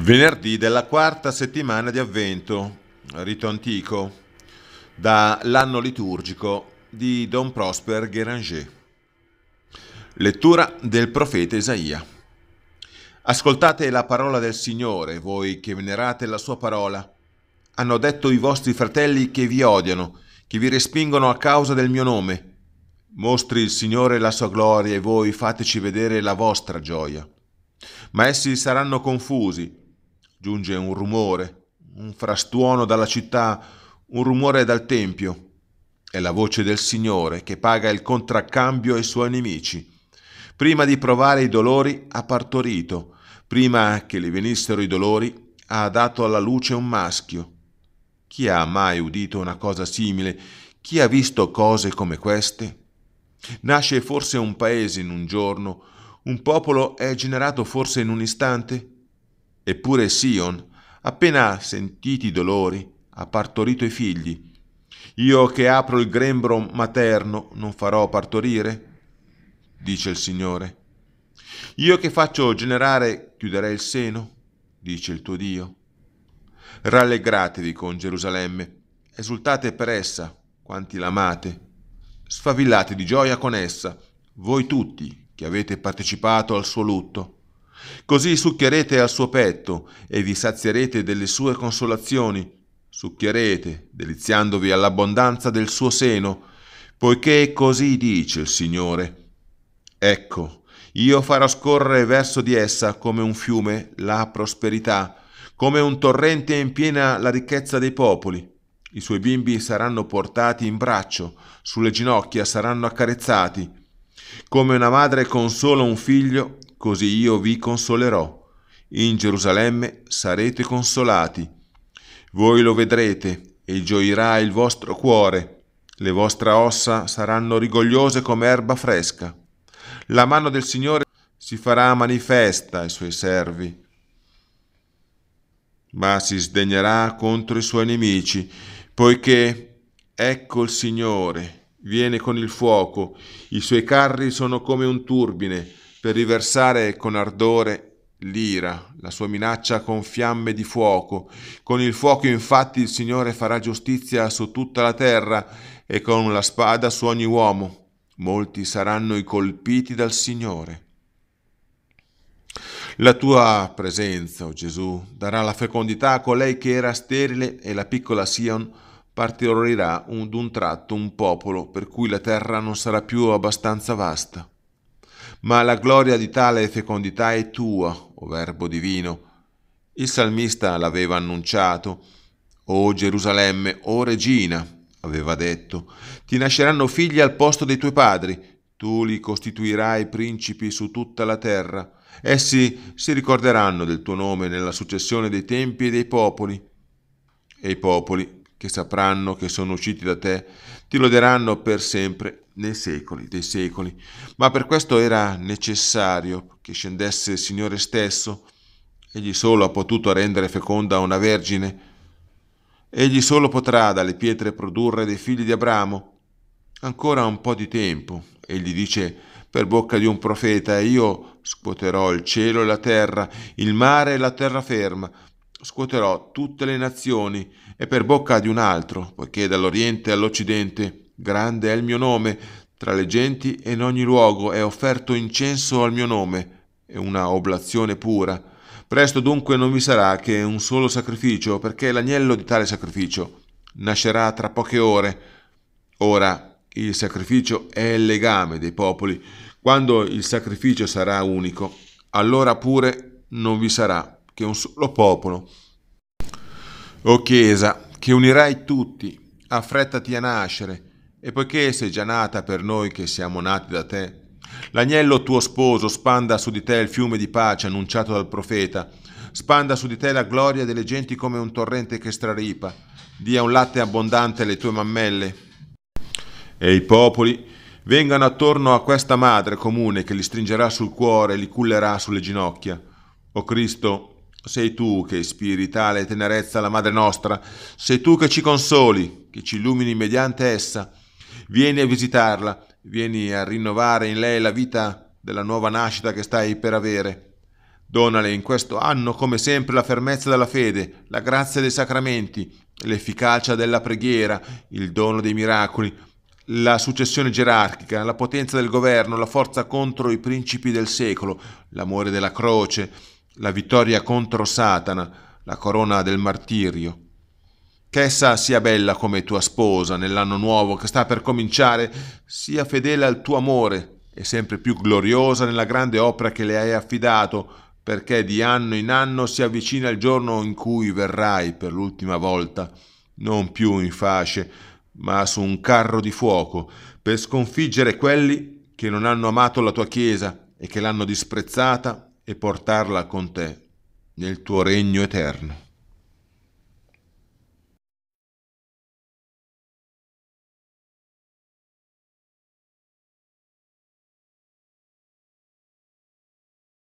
Venerdì della quarta settimana di avvento, rito antico, dall'anno liturgico di Don Prosper Guéranger. Lettura del profeta Isaia. Ascoltate la parola del Signore, voi che venerate la sua parola. Hanno detto i vostri fratelli che vi odiano, che vi respingono a causa del mio nome. Mostri il Signore la sua gloria e voi fateci vedere la vostra gioia. Ma essi saranno confusi, Giunge un rumore, un frastuono dalla città, un rumore dal tempio. È la voce del Signore che paga il contraccambio ai suoi nemici. Prima di provare i dolori ha partorito, prima che le venissero i dolori ha dato alla luce un maschio. Chi ha mai udito una cosa simile? Chi ha visto cose come queste? Nasce forse un paese in un giorno, un popolo è generato forse in un istante? Eppure Sion, appena sentiti i dolori, ha partorito i figli. Io che apro il grembro materno non farò partorire? dice il Signore. Io che faccio generare chiuderei il seno? dice il tuo Dio. Rallegratevi con Gerusalemme, esultate per essa, quanti l'amate. Sfavillate di gioia con essa, voi tutti che avete partecipato al suo lutto Così succhierete al suo petto e vi sazierete delle sue consolazioni. Succhierete, deliziandovi all'abbondanza del suo seno, poiché così dice il Signore. Ecco, io farò scorrere verso di essa come un fiume la prosperità, come un torrente in piena la ricchezza dei popoli. I suoi bimbi saranno portati in braccio, sulle ginocchia saranno accarezzati. Come una madre consola un figlio, così io vi consolerò. In Gerusalemme sarete consolati. Voi lo vedrete e gioirà il vostro cuore. Le vostre ossa saranno rigogliose come erba fresca. La mano del Signore si farà manifesta ai suoi servi, ma si sdegnerà contro i suoi nemici, poiché ecco il Signore viene con il fuoco, i suoi carri sono come un turbine, per riversare con ardore l'ira, la sua minaccia con fiamme di fuoco. Con il fuoco infatti il Signore farà giustizia su tutta la terra e con la spada su ogni uomo. Molti saranno i colpiti dal Signore. La tua presenza, o oh Gesù, darà la fecondità a colei che era sterile e la piccola Sion partorirà d'un tratto un popolo per cui la terra non sarà più abbastanza vasta ma la gloria di tale fecondità è tua, o Verbo divino. Il salmista l'aveva annunciato. O Gerusalemme, o regina, aveva detto, ti nasceranno figli al posto dei tuoi padri, tu li costituirai principi su tutta la terra. Essi si ricorderanno del tuo nome nella successione dei tempi e dei popoli. E i popoli che sapranno che sono usciti da te, ti loderanno per sempre nei secoli dei secoli. Ma per questo era necessario che scendesse il Signore stesso. Egli solo ha potuto rendere feconda una vergine. Egli solo potrà dalle pietre produrre dei figli di Abramo. Ancora un po' di tempo, egli dice per bocca di un profeta, io scuoterò il cielo e la terra, il mare e la terraferma scuoterò tutte le nazioni e per bocca di un altro, poiché dall'Oriente all'Occidente grande è il mio nome, tra le genti e in ogni luogo è offerto incenso al mio nome e una oblazione pura. Presto dunque non vi sarà che un solo sacrificio, perché l'agnello di tale sacrificio nascerà tra poche ore. Ora il sacrificio è il legame dei popoli. Quando il sacrificio sarà unico, allora pure non vi sarà che un solo popolo. O Chiesa, che unirai tutti, affrettati a nascere, e poiché sei già nata per noi che siamo nati da te, l'agnello tuo sposo spanda su di te il fiume di pace annunciato dal profeta, spanda su di te la gloria delle genti come un torrente che straripa, dia un latte abbondante alle tue mammelle. E i popoli vengano attorno a questa madre comune che li stringerà sul cuore e li cullerà sulle ginocchia. O Cristo, sei tu che ispiri tale tenerezza alla Madre nostra, sei tu che ci consoli, che ci illumini mediante essa. Vieni a visitarla, vieni a rinnovare in lei la vita della nuova nascita che stai per avere. Donale in questo anno, come sempre, la fermezza della fede, la grazia dei sacramenti, l'efficacia della preghiera, il dono dei miracoli, la successione gerarchica, la potenza del governo, la forza contro i principi del secolo, l'amore della croce, la vittoria contro Satana, la corona del martirio. Che essa sia bella come tua sposa nell'anno nuovo che sta per cominciare, sia fedele al tuo amore e sempre più gloriosa nella grande opera che le hai affidato, perché di anno in anno si avvicina il giorno in cui verrai per l'ultima volta, non più in fasce, ma su un carro di fuoco, per sconfiggere quelli che non hanno amato la tua Chiesa e che l'hanno disprezzata e portarla con te nel tuo regno eterno.